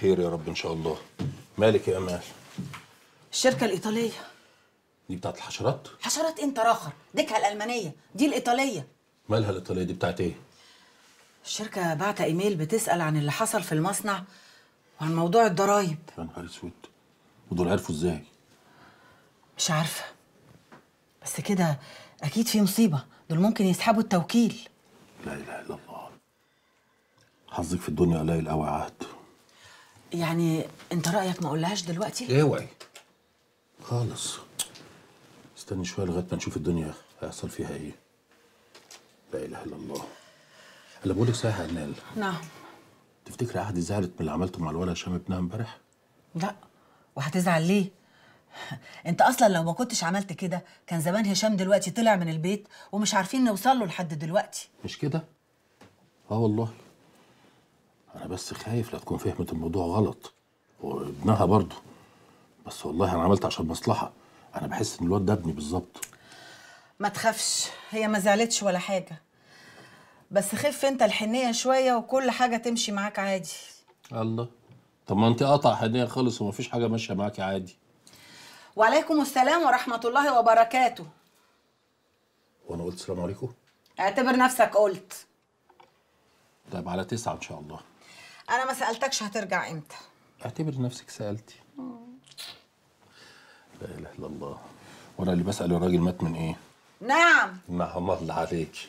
خير يا رب ان شاء الله مالك يا امال الشركه الايطاليه دي بتاعت الحشرات حشرات إيه؟ انت راخر ديكها الالمانيه دي الايطاليه مالها الايطاليه دي بتاعت ايه الشركه بعت ايميل بتسال عن اللي حصل في المصنع وعن موضوع الضرايب يا نهار اسود ودول عرفوا ازاي مش عارفه بس كده اكيد في مصيبه دول ممكن يسحبوا التوكيل لا اله الا الله حظك في الدنيا قليل قوي عهد يعني انت رايك ما اقولهاش دلوقتي اوعي إيه خالص استني شويه لغايه ما نشوف الدنيا هيحصل فيها ايه لا اله الا الله انا بقول لك صحيح يا هلال نعم تفتكري احد زعلت من اللي عملته مع الولد هشام ابنها امبارح لا وهتزعل ليه انت اصلا لو ما كنتش عملت كده كان زمان هشام دلوقتي طلع من البيت ومش عارفين نوصل له لحد دلوقتي مش كده اه والله بس خايف لا تكون فهمت الموضوع غلط وابنها برضه بس والله انا عملت عشان مصلحه انا بحس ان الواد ده ابني بالظبط ما تخافش هي ما زعلتش ولا حاجه بس خف انت الحنيه شويه وكل حاجه تمشي معاك عادي الله طب ما انت قطع حنيه خالص ومفيش حاجه ماشيه معاكي عادي وعليكم السلام ورحمه الله وبركاته وانا قلت السلام عليكم اعتبر نفسك قلت طيب على تسعة ان شاء الله انا ما سالتكش هترجع امتى اعتبر نفسك سالتي لا اله الا الله وانا اللي بسال الراجل مات من ايه نعم نعم الله عليك